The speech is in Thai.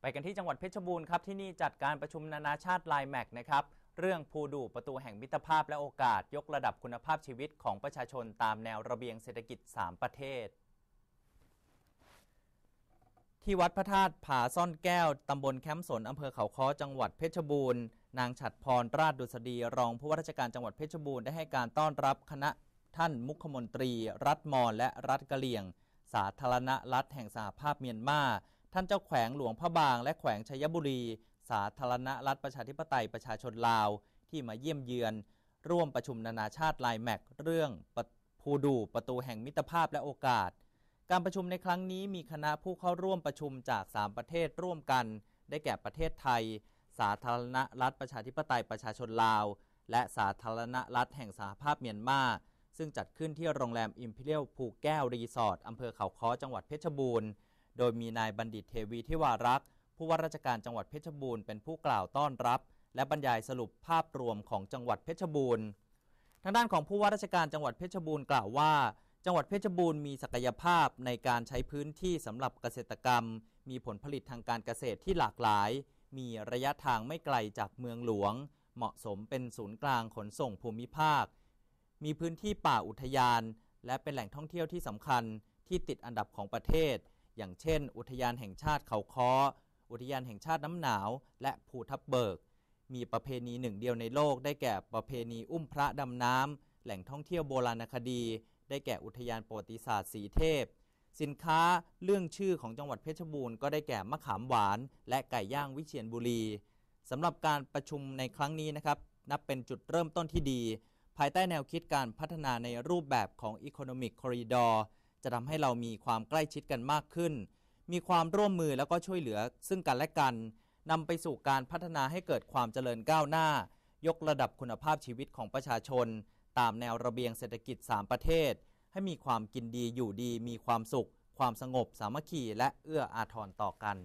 ไปกันที่จังหวัดเพชรบูรณ์ครับ ที่นี่จัดการประชุมนานาชาติไลแม็กนะครับเรื่องภูดูประตูแห่งมิตรภาพและโอกาสยกระดับคุณภาพชีวิตของประชาชนตามแนวระเบียงเศรษฐกิจ 3 ประเทศ ที่วัดพระธาตุผาซ่อนแก้วตำบลแคมป์สนอำเภอเขาค้อจังหวัดเพชรบูรณ์ นางฉัดพรราชดุษฎีรองผู้ว่าราชการจังหวัดเพชรบูรณ์ได้ให้การต้อนรับคณะท่าน มุขมนตรี รัฐมอ และรัฐกะเหลี่ยง สาธารณรัฐแห่งสหภาพเมียนมาท่านเจ้าแขวงหลวงพระบางและแขวงชัยบุรีสาธารณรัฐประชาธิปไตยประชาชนลาวที่มาเยี่ยมเยือนร่วมประชุมนานาชาติไลแม็กเรื่องภูดูประตูแห่งมิตรภาพและโอกาส การประชุมในครั้งนี้ มีคณะผู้เข้าร่วมประชุมจาก 3 ประเทศร่วมกัน ได้แก่ประเทศไทย สาธารณรัฐประชาธิปไตยประชาชนลาว และสาธารณรัฐแห่งสหภาพเมียนมาซึ่งจัดขึ้นที่โรงแรมอิมพีเรียลภูแก้วรีสอร์ทอำเภอเขาค้อจังหวัดเพชรบูรณ์โดยมีนายบัณฑิตเทวีทิวารักษ์ผู้ว่าราชการจังหวัดเพชรบูรณ์เป็นผู้กล่าวต้อนรับ และบรรยายสรุปภาพรวมของจังหวัดเพชรบูรณ์ ทางด้านของผู้ว่าราชการจังหวัดเพชรบูรณ์กล่าวว่า จังหวัดเพชรบูรณ์มีศักยภาพในการใช้พื้นที่สำหรับเกษตรกรรม มีผลผลิตทางการเกษตรที่หลากหลาย มีระยะทางไม่ไกลจากเมืองหลวง เหมาะสมเป็นศูนย์กลางขนส่งภูมิภาค มีพื้นที่ป่าอุทยาน และเป็นแหล่งท่องเที่ยวที่สำคัญที่ติดอันดับของประเทศอย่างเช่นอุทยานแห่งชาติเขาค้ออุทยานแห่งชาติน้ำหนาวและภูทับเบิก มีประเพณีหนึ่งเดียวในโลก ได้แก่ประเพณีอุ้มพระดำน้ำแหล่งท่องเที่ยวโบราณคดี ได้แก่อุทยานประวัติศาสตร์สีเทพ สินค้าเรื่องชื่อของจังหวัดเพชรบูรณ์ก็ได้แก่มะขามหวาน และไก่ย่างวิเชียรบุรีสำหรับการประชุมในครั้งนี้นะครับนับเป็นจุดเริ่มต้นที่ดี ภายใต้แนวคิดการพัฒนาในรูปแบบของ Economic Corridor จะทำให้เรามีความใกล้ชิดกันมากขึ้น มีความร่วมมือแล้วก็ช่วยเหลือซึ่งกันและกัน นำไปสู่การพัฒนาให้เกิดความเจริญก้าวหน้า ยกระดับคุณภาพชีวิตของประชาชน ตามแนวระเบียงเศรษฐกิจ 3 ประเทศ ให้มีความกินดีอยู่ดี มีความสุข ความสงบสามัคคีและเอื้ออาทรต่อกัน